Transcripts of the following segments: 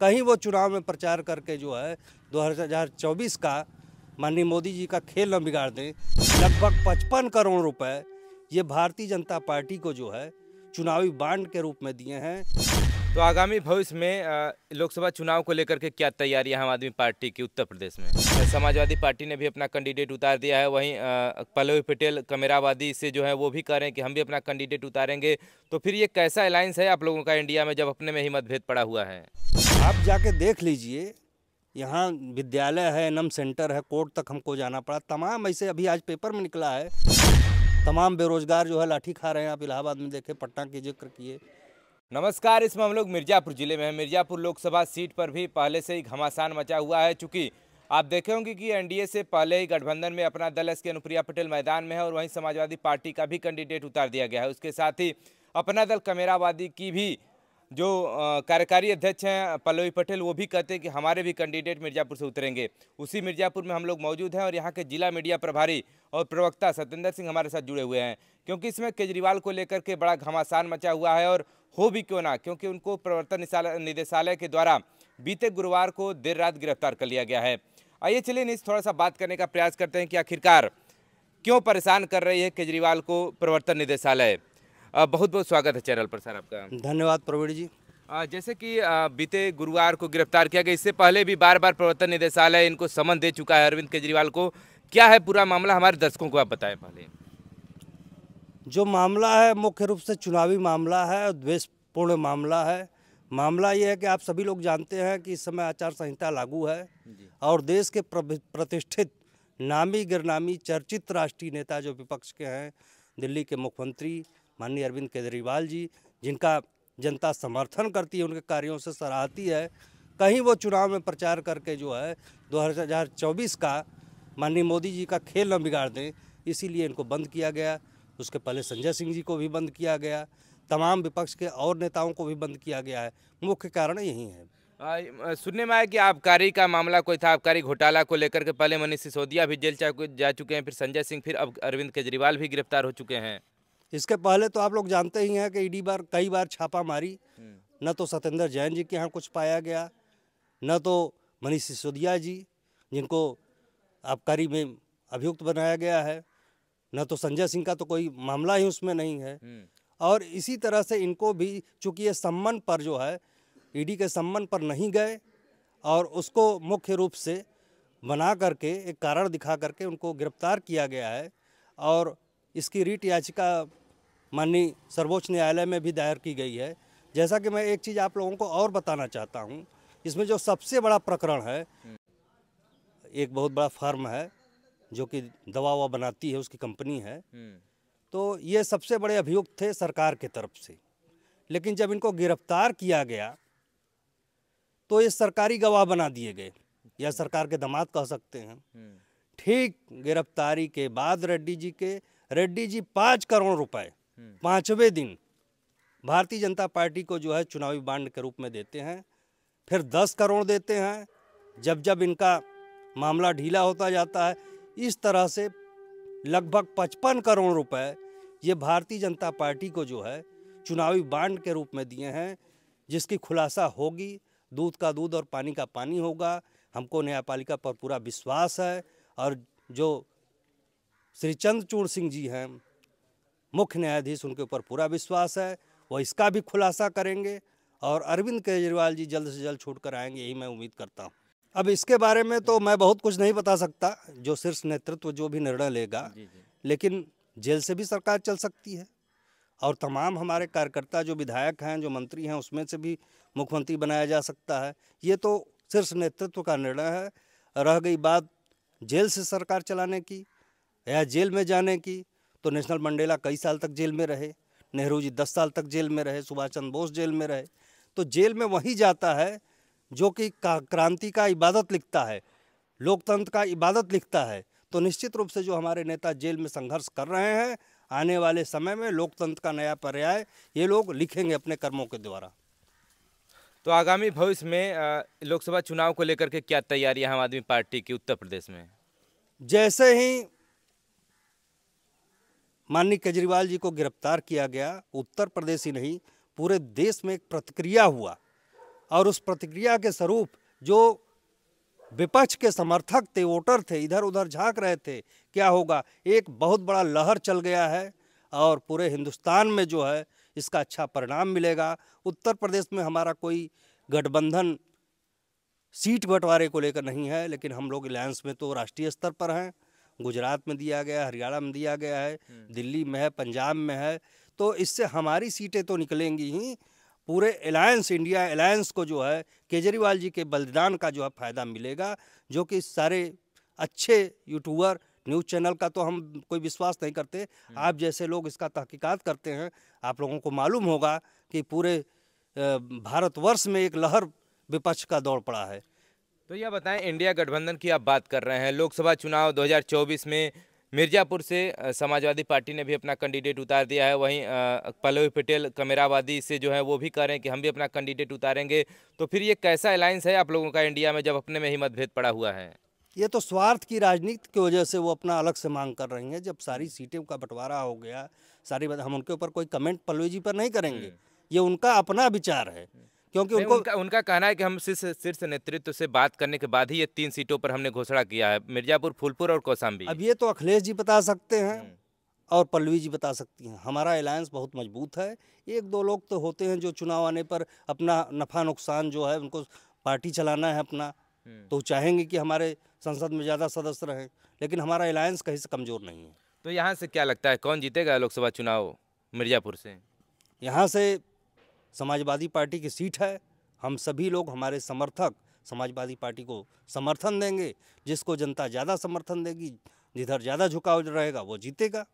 कहीं वो चुनाव में प्रचार करके जो है 2024 का माननीय मोदी जी का खेल न बिगाड़ दें लगभग पचपन करोड़ रुपए ये भारतीय जनता पार्टी को जो है चुनावी बांड के रूप में दिए हैं तो आगामी भविष्य में लोकसभा चुनाव को लेकर के क्या तैयारियां आम आदमी पार्टी की उत्तर प्रदेश में समाजवादी पार्टी ने भी अपना कैंडिडेट उतार दिया है वहीं पल्लवी पटेल कमेरावादी से जो है वो भी कह रहे हैं कि हम भी अपना कैंडिडेट उतारेंगे तो फिर ये कैसा अलायंस है आप लोगों का इंडिया में जब अपने में ही मतभेद पड़ा हुआ है आप जाके देख लीजिए यहाँ विद्यालय है एनम सेंटर है कोर्ट तक हमको जाना पड़ा तमाम ऐसे अभी आज पेपर में निकला है तमाम बेरोजगार जो है लाठी खा रहे हैं आप इलाहाबाद में देखे पटना के जिक्र किए नमस्कार इसमें हम लोग मिर्ज़ापुर ज़िले में हैं मिर्ज़ापुर लोकसभा सीट पर भी पहले से ही घमासान मचा हुआ है चूँकि आप देखे होंगे कि एनडीए से पहले ही गठबंधन में अपना दल एस के अनुप्रिया पटेल मैदान में है और वहीं समाजवादी पार्टी का भी कैंडिडेट उतार दिया गया है उसके साथ ही अपना दल कमेरावादी की भी जो कार्यकारी अध्यक्ष हैं पल्लवी पटेल वो भी कहते हैं कि हमारे भी कैंडिडेट मिर्ज़ापुर से उतरेंगे उसी मिर्ज़ापुर में हम लोग मौजूद हैं और यहाँ के जिला मीडिया प्रभारी और प्रवक्ता सत्येंद्र सिंह हमारे साथ जुड़े हुए हैं क्योंकि इसमें केजरीवाल को लेकर के बड़ा घमासान मचा हुआ है और हो भी क्यों ना क्योंकि उनको प्रवर्तन निदेशालय के द्वारा बीते गुरुवार को देर रात गिरफ्तार कर लिया गया है आइए चलिए नीचे थोड़ा सा बात करने का प्रयास करते हैं कि आखिरकार क्यों परेशान कर रही है केजरीवाल को प्रवर्तन निदेशालय बहुत बहुत स्वागत है चैनल पर सर आपका धन्यवाद प्रवीण जी जैसे कि बीते गुरुवार को गिरफ्तार किया गया इससे पहले भी बार बार प्रवर्तन निदेशालय इनको समन दे चुका है अरविंद केजरीवाल को क्या है पूरा मामला हमारे दर्शकों को आप बताएं पहले जो मामला है मुख्य रूप से चुनावी मामला है द्वेषपूर्ण मामला है मामला ये है कि आप सभी लोग जानते हैं कि इस समय आचार संहिता लागू है और देश के प्रतिष्ठित नामी गिरनामी चर्चित राष्ट्रीय नेता जो विपक्ष के हैं दिल्ली के मुख्यमंत्री माननीय अरविंद केजरीवाल जी जिनका जनता समर्थन करती है उनके कार्यों से सराहती है कहीं वो चुनाव में प्रचार करके जो है 2024 का माननीय मोदी जी का खेल न बिगाड़ दें इसीलिए इनको बंद किया गया उसके पहले संजय सिंह जी को भी बंद किया गया तमाम विपक्ष के और नेताओं को भी बंद किया गया है मुख्य कारण यही है आ, सुनने में आया कि आबकारी का मामला कोई था आबकारी घोटाला को लेकर के पहले मनीष सिसोदिया भी जेल जा चुके हैं फिर संजय सिंह फिर अब अरविंद केजरीवाल भी गिरफ्तार हो चुके हैं इसके पहले तो आप लोग जानते ही हैं कि ईडी बार कई बार छापा मारी हम्म। न तो सत्येंद्र जैन जी के यहाँ कुछ पाया गया न तो मनीष सिसोदिया जी जिनको आबकारी में अभियुक्त बनाया गया है न तो संजय सिंह का तो कोई मामला ही उसमें नहीं है हम्म। और इसी तरह से इनको भी चूँकि ये सम्मन पर जो है ईडी के सम्मन पर नहीं गए और उसको मुख्य रूप से बना करके एक कारण दिखा करके उनको गिरफ्तार किया गया है और इसकी रीट याचिका माननीय सर्वोच्च न्यायालय में भी दायर की गई है जैसा कि मैं एक चीज़ आप लोगों को और बताना चाहता हूँ इसमें जो सबसे बड़ा प्रकरण है एक बहुत बड़ा फर्म है जो कि दवा ववा बनाती है उसकी कंपनी है हम्म। तो ये सबसे बड़े अभियुक्त थे सरकार के तरफ से लेकिन जब इनको गिरफ्तार किया गया तो ये सरकारी गवाह बना दिए गए या अच्छा। सरकार के दामाद कह सकते हैं हम्म। ठीक गिरफ्तारी के बाद रेड्डी जी के रेड्डी जी पाँच करोड़ रुपए पाँचवें दिन भारतीय जनता पार्टी को जो है चुनावी बांड के रूप में देते हैं फिर दस करोड़ देते हैं जब जब इनका मामला ढीला होता जाता है इस तरह से लगभग पचपन करोड़ रुपए ये भारतीय जनता पार्टी को जो है चुनावी बांड के रूप में दिए हैं जिसकी खुलासा होगी दूध का दूध और पानी का पानी होगा हमको न्यायपालिका पर पूरा विश्वास है और जो श्री चंद्रचूड़ सिंह जी हैं मुख्य न्यायाधीश उनके ऊपर पूरा विश्वास है वो इसका भी खुलासा करेंगे और अरविंद केजरीवाल जी जल्द से जल्द छूट कर आएंगे यही मैं उम्मीद करता हूँ अब इसके बारे में तो मैं बहुत कुछ नहीं बता सकता जो शीर्ष नेतृत्व जो भी निर्णय लेगा लेकिन जेल से भी सरकार चल सकती है और तमाम हमारे कार्यकर्ता जो विधायक हैं जो मंत्री हैं उसमें से भी मुख्यमंत्री बनाया जा सकता है ये तो शीर्ष नेतृत्व का निर्णय है रह गई बात जेल से सरकार चलाने की या जेल में जाने की तो नेशनल मंडेला कई साल तक जेल में रहे नेहरू जी दस साल तक जेल में रहे सुभाष चंद्र बोस जेल में रहे तो जेल में वही जाता है जो कि क्रांति का इबादत लिखता है लोकतंत्र का इबादत लिखता है तो निश्चित रूप से जो हमारे नेता जेल में संघर्ष कर रहे हैं आने वाले समय में लोकतंत्र का नया पर्याय ये लोग लिखेंगे अपने कर्मों के द्वारा तो आगामी भविष्य में लोकसभा चुनाव को लेकर के क्या तैयारियां आम आदमी पार्टी की उत्तर प्रदेश में जैसे ही माननीय केजरीवाल जी को गिरफ्तार किया गया उत्तर प्रदेश ही नहीं पूरे देश में एक प्रतिक्रिया हुआ और उस प्रतिक्रिया के स्वरूप जो विपक्ष के समर्थक थे वोटर थे इधर उधर झांक रहे थे क्या होगा एक बहुत बड़ा लहर चल गया है और पूरे हिंदुस्तान में जो है इसका अच्छा परिणाम मिलेगा उत्तर प्रदेश में हमारा कोई गठबंधन सीट बंटवारे को लेकर नहीं है लेकिन हम लोग अलायंस में तो राष्ट्रीय स्तर पर हैं गुजरात में दिया गया हरियाणा में दिया गया है हम्म। दिल्ली में है पंजाब में है तो इससे हमारी सीटें तो निकलेंगी ही पूरे अलायंस इंडिया अलायंस को जो है केजरीवाल जी के बलिदान का जो है फ़ायदा मिलेगा जो कि सारे अच्छे यूट्यूबर न्यूज़ चैनल का तो हम कोई विश्वास नहीं करते हम्म। आप जैसे लोग इसका तहकीकात करते हैं आप लोगों को मालूम होगा कि पूरे भारतवर्ष में एक लहर विपक्ष का दौड़ पड़ा है तो यह बताएं इंडिया गठबंधन की आप बात कर रहे हैं लोकसभा चुनाव 2024 में मिर्ज़ापुर से समाजवादी पार्टी ने भी अपना कैंडिडेट उतार दिया है वहीं पल्लवी पटेल कमेरावादी से जो है वो भी कह रहे हैं कि हम भी अपना कैंडिडेट उतारेंगे तो फिर ये कैसा अलायंस है आप लोगों का इंडिया में जब अपने में ही मतभेद पड़ा हुआ है ये तो स्वार्थ की राजनीति की वजह से वो अपना अलग से मांग कर रही हैं जब सारी सीटें का बंटवारा हो गया सारी हम उनके ऊपर कोई कमेंट पल्लवी जी पर नहीं करेंगे हम्म। ये उनका अपना विचार है क्योंकि उनको उनका, उनका कहना है कि हम शीर्ष शीर्ष नेतृत्व से बात करने के बाद ही ये तीन सीटों पर हमने घोषणा किया है मिर्जापुर फूलपुर और कौसाम्बी अब ये तो अखिलेश जी बता सकते हैं हम्म। और पल्लवी जी बता सकती हैं हमारा अलायंस बहुत मजबूत है एक दो लोग तो होते हैं जो चुनाव आने पर अपना नफ़ा नुकसान जो है उनको पार्टी चलाना है अपना हम्म। तो चाहेंगे कि हमारे संसद में ज़्यादा सदस्य रहें लेकिन हमारा अलायंस कहीं से कमज़ोर नहीं है तो यहाँ से क्या लगता है कौन जीतेगा लोकसभा चुनाव मिर्ज़ापुर से यहाँ से समाजवादी पार्टी की सीट है हम सभी लोग हमारे समर्थक समाजवादी पार्टी को समर्थन देंगे जिसको जनता ज़्यादा समर्थन देगी जिधर ज़्यादा झुकाव रहेगा वो जीतेगा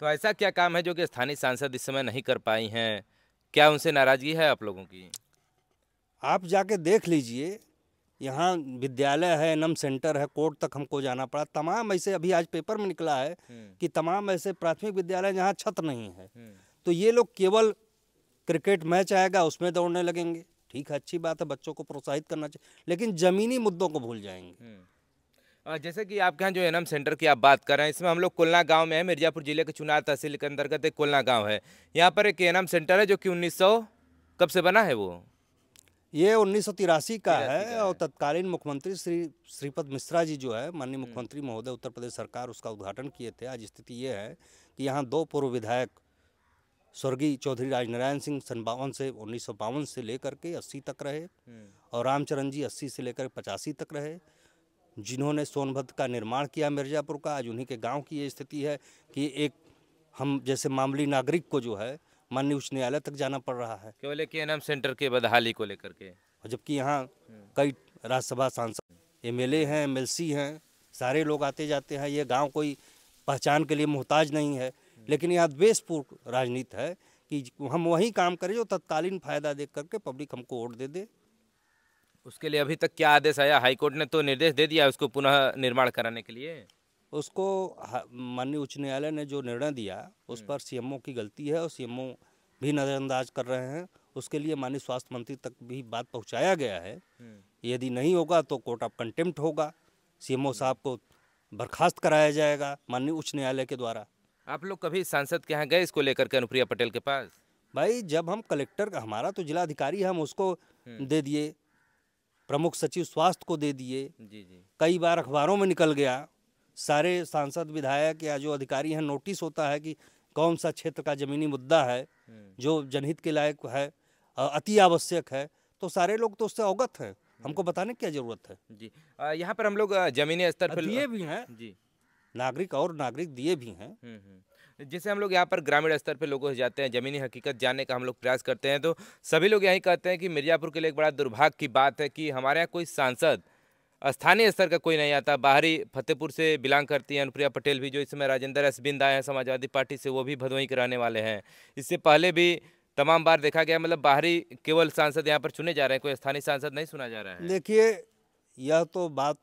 तो ऐसा क्या काम है जो कि स्थानीय सांसद इस समय नहीं कर पाई हैं क्या उनसे नाराज़गी है आप लोगों की आप जाके देख लीजिए यहाँ विद्यालय है एनम सेंटर है कोर्ट तक हमको जाना पड़ा तमाम ऐसे अभी आज पेपर में निकला है हम्म। कि तमाम ऐसे प्राथमिक विद्यालय जहाँ छत नहीं है हम्म। तो ये लोग केवल क्रिकेट मैच आएगा उसमें दौड़ने लगेंगे ठीक है अच्छी बात है बच्चों को प्रोत्साहित करना चाहिए लेकिन ज़मीनी मुद्दों को भूल जाएंगे हम्म। जैसे कि आपके यहाँ जो एनम सेंटर की आप बात कर रहे हैं इसमें हम लोग कोलना गांव में है मिर्जापुर जिले के चुनार तहसील के अंतर्गत एक कोलना गांव है यहाँ पर एक एनम सेंटर है जो कि 1900 कब से बना है वो ये उन्नीस का, का है, है। और तत्कालीन मुख्यमंत्री श्री श्रीपद मिश्रा जी जो है माननीय हम्म। मुख्यमंत्री महोदय उत्तर प्रदेश सरकार उसका उद्घाटन किए थे आज स्थिति ये है कि यहाँ दो पूर्व विधायक स्वर्गीय चौधरी राजनारायण सिंह सन बावन से उन्नीस सौ बावन से लेकर के अस्सी तक रहे हम्म। और रामचरण जी अस्सी से लेकर पचासी तक रहे जिन्होंने सोनभद्र का निर्माण किया मिर्ज़ापुर का आज उन्हीं के गांव की ये स्थिति है कि एक हम जैसे मामूली नागरिक को जो है माननीय उच्च न्यायालय तक जाना पड़ रहा है केवल के एन सेंटर के बदहाली को लेकर के जबकि यहाँ हम्म। कई राज्यसभा सांसद एम एल हैं एम हैं सारे लोग आते जाते हैं ये गाँव कोई पहचान के लिए मोहताज नहीं है लेकिन यह द्वेषपूर्ण राजनीति है कि हम वही काम करें जो तत्कालीन फायदा देख करके पब्लिक हमको वोट दे दे उसके लिए अभी तक क्या आदेश आया हाईकोर्ट ने तो निर्देश दे दिया उसको पुनः निर्माण कराने के लिए उसको माननीय उच्च न्यायालय ने जो निर्णय दिया उस हम्म। पर सीएमओ की गलती है और सीएमओ भी नज़रअंदाज कर रहे हैं उसके लिए माननीय स्वास्थ्य मंत्री तक भी बात पहुंचाया गया है हम्म। यदि नहीं होगा तो कोर्ट ऑफ कंटेम्प्ट होगा सीएमओ साहब को बर्खास्त कराया जाएगा माननीय उच्च न्यायालय के द्वारा आप लोग कभी सांसद के यहाँ गए इसको लेकर के अनुप्रिया पटेल के पास भाई जब हम कलेक्टर हमारा तो जिला अधिकारी हम उसको हम्म। दे दिए प्रमुख सचिव स्वास्थ्य को दे दिए जी जी कई बार अखबारों में निकल गया सारे सांसद विधायक या जो अधिकारी हैं नोटिस होता है कि कौन सा क्षेत्र का ज़मीनी मुद्दा है हम्म। जो जनहित के लायक है अति आवश्यक है तो सारे लोग तो उससे अवगत हैं हमको हम्म। बताने की क्या ज़रूरत है जी यहाँ पर हम लोग जमीनी स्तर पर ये भी हैं जी नागरिक और नागरिक दिए भी हैं हम्म, हम्म। जैसे हम लोग यहाँ पर ग्रामीण स्तर पे लोगों से जाते हैं ज़मीनी हकीकत जानने का हम लोग प्रयास करते हैं तो सभी लोग यही कहते हैं कि मिर्ज़ापुर के लिए एक बड़ा दुर्भाग्य की बात है कि हमारे यहाँ कोई सांसद स्थानीय स्तर का कोई नहीं आता बाहरी फतेहपुर से बिलोंग करती हैं अनुप्रिया पटेल भी जो इस समय राजेंद्र एस बिंद आए हैं समाजवादी पार्टी से वो भी भदोई के रहने वाले हैं इससे पहले भी तमाम बार देखा गया मतलब बाहरी केवल सांसद यहाँ पर चुने जा रहे हैं कोई स्थानीय सांसद नहीं सुना जा रहा है देखिए यह तो बात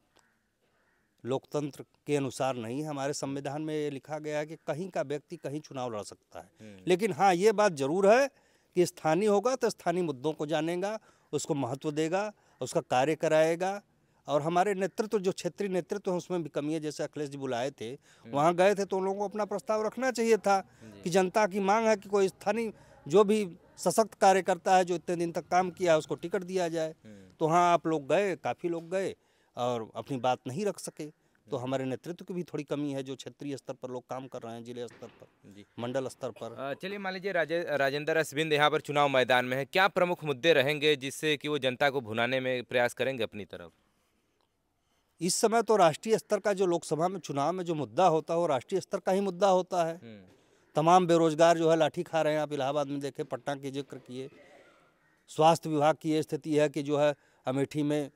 लोकतंत्र के अनुसार नहीं है हमारे संविधान में ये लिखा गया है कि कहीं का व्यक्ति कहीं चुनाव लड़ सकता है हम्म। लेकिन हाँ ये बात ज़रूर है कि स्थानीय होगा तो स्थानीय मुद्दों को जानेगा उसको महत्व देगा उसका कार्य कराएगा और हमारे नेतृत्व जो क्षेत्रीय नेतृत्व है उसमें भी कमी है जैसे अखिलेश जी बुलाए थे हम्म। वहाँ गए थे तो उन लोगों को अपना प्रस्ताव रखना चाहिए था कि जनता की मांग है कि कोई स्थानीय जो भी सशक्त कार्यकर्ता है जो इतने दिन तक काम किया है उसको टिकट दिया जाए हम्म। तो हाँ आप लोग गए काफ़ी लोग गए और अपनी बात नहीं रख सके तो हमारे नेतृत्व की भी थोड़ी कमी है जो क्षेत्रीय स्तर पर लोग काम कर रहे हैं जिले स्तर पर मंडल स्तर पर चलिए मान लीजिए राजे राजेंद्र अश्विंद यहाँ पर चुनाव मैदान में है क्या प्रमुख मुद्दे रहेंगे जिससे कि वो जनता को भुनाने में प्रयास करेंगे अपनी तरफ इस समय तो राष्ट्रीय स्तर का जो लोकसभा में चुनाव में जो मुद्दा होता है वो राष्ट्रीय स्तर का ही मुद्दा होता है हम्म। तमाम बेरोजगार जो है लाठी खा रहे हैं आप इलाहाबाद में देखें पटना के जिक्र किए स्वास्थ्य विभाग की ये स्थिति है कि जो है अमेठी में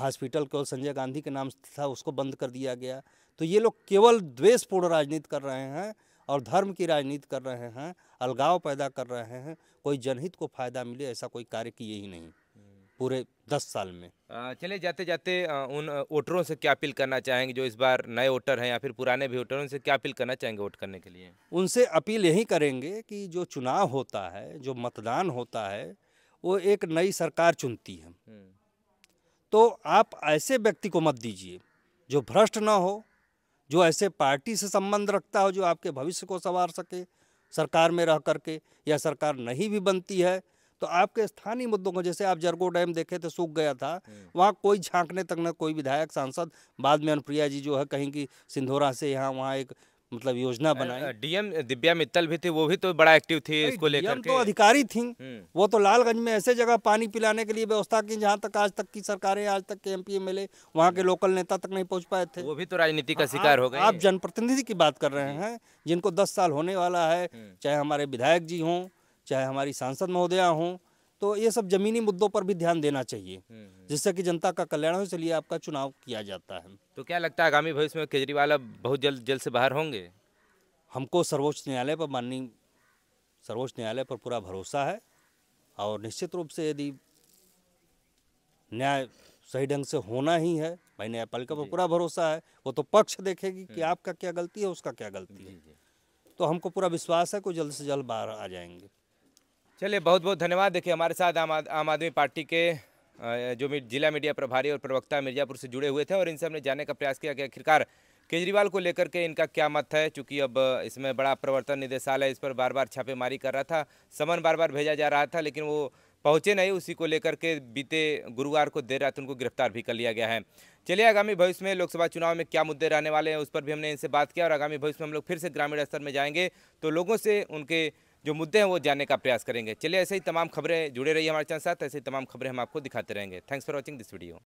हॉस्पिटल को संजय गांधी के नाम था उसको बंद कर दिया गया तो ये लोग केवल द्वेषपूर्ण राजनीति कर रहे हैं और धर्म की राजनीति कर रहे हैं अलगाव पैदा कर रहे हैं कोई जनहित को फ़ायदा मिले ऐसा कोई कार्य किए ही नहीं पूरे दस साल में चले जाते जाते उन वोटरों से क्या अपील करना चाहेंगे जो इस बार नए वोटर हैं या फिर पुराने भी वोटर उनसे क्या अपील करना चाहेंगे वोट करने के लिए उनसे अपील यही करेंगे कि जो चुनाव होता है जो मतदान होता है वो एक नई सरकार चुनती है हम्म। तो आप ऐसे व्यक्ति को मत दीजिए जो भ्रष्ट ना हो जो ऐसे पार्टी से संबंध रखता हो जो आपके भविष्य को संवार सके सरकार में रह करके या सरकार नहीं भी बनती है तो आपके स्थानीय मुद्दों को जैसे आप जरगो डैम देखे थे सूख गया था हम्म। वहाँ कोई झांकने तक न कोई विधायक सांसद बाद में अनुप्रिया जी जो है कहीं की सिंधोरा से यहाँ वहाँ एक मतलब योजना बनाई डीएम दिव्या मित्तल भी थे वो भी तो बड़ा एक्टिव थे इसको लेकर तो अधिकारी थी हम्म। वो तो लालगंज में ऐसे जगह पानी पिलाने के लिए व्यवस्था की जहाँ तक आज तक की सरकारें आज तक के एम पी एमएलए वहाँ के लोकल हम्म। नेता तक नहीं पहुँच पाए थे वो भी तो राजनीति का हाँ, शिकार हो गए आप जनप्रतिनिधि की बात कर रहे हैं जिनको दस साल होने वाला है हम्म। चाहे हमारे विधायक जी हों चाहे हमारी सांसद महोदया हों तो ये सब जमीनी मुद्दों पर भी ध्यान देना चाहिए हम्म, हम्म। जिससे कि जनता का कल्याण हो इसलिए आपका चुनाव किया जाता है तो क्या लगता है आगामी भविष्य में केजरीवाल अब बहुत जल्द जल्द से बाहर होंगे हमको सर्वोच्च न्यायालय पर माननीय सर्वोच्च न्यायालय पर पूरा भरोसा है और निश्चित रूप से यदि न्याय सही ढंग से होना ही है भाई न्यायपालिका पर पूरा भरोसा है वो तो पक्ष देखेगी कि हम्म। आपका क्या गलती है उसका क्या गलती है तो हमको पूरा विश्वास है कोई जल्द से जल्द बाहर आ जाएंगे चलिए बहुत बहुत धन्यवाद देखिए हमारे साथ आम आम आदमी पार्टी के जो जिला मीडिया प्रभारी और प्रवक्ता मिर्जापुर से जुड़े हुए थे और इनसे हमने जानने का प्रयास किया कि आखिरकार केजरीवाल को लेकर के इनका क्या मत है चूँकि अब इसमें बड़ा प्रवर्तन निदेशालय इस पर बार बार छापेमारी कर रहा था समन बार बार भेजा जा रहा था लेकिन वो पहुँचे नहीं उसी को लेकर के बीते गुरुवार को देर रात उनको गिरफ्तार भी कर लिया गया है चलिए आगामी भविष्य में लोकसभा चुनाव में क्या मुद्दे रहने वाले हैं उस पर भी हमने इनसे बात किया और आगामी भविष्य में हम लोग फिर से ग्रामीण स्तर में जाएंगे तो लोगों से उनके जो मुद्दे हैं वो जानने का प्रयास करेंगे चलिए ऐसे ही तमाम खबरें जुड़े रहिए हमारे चैनल साथ ऐसे ही तमाम खबरें हम आपको दिखाते रहेंगे thanks for watching this video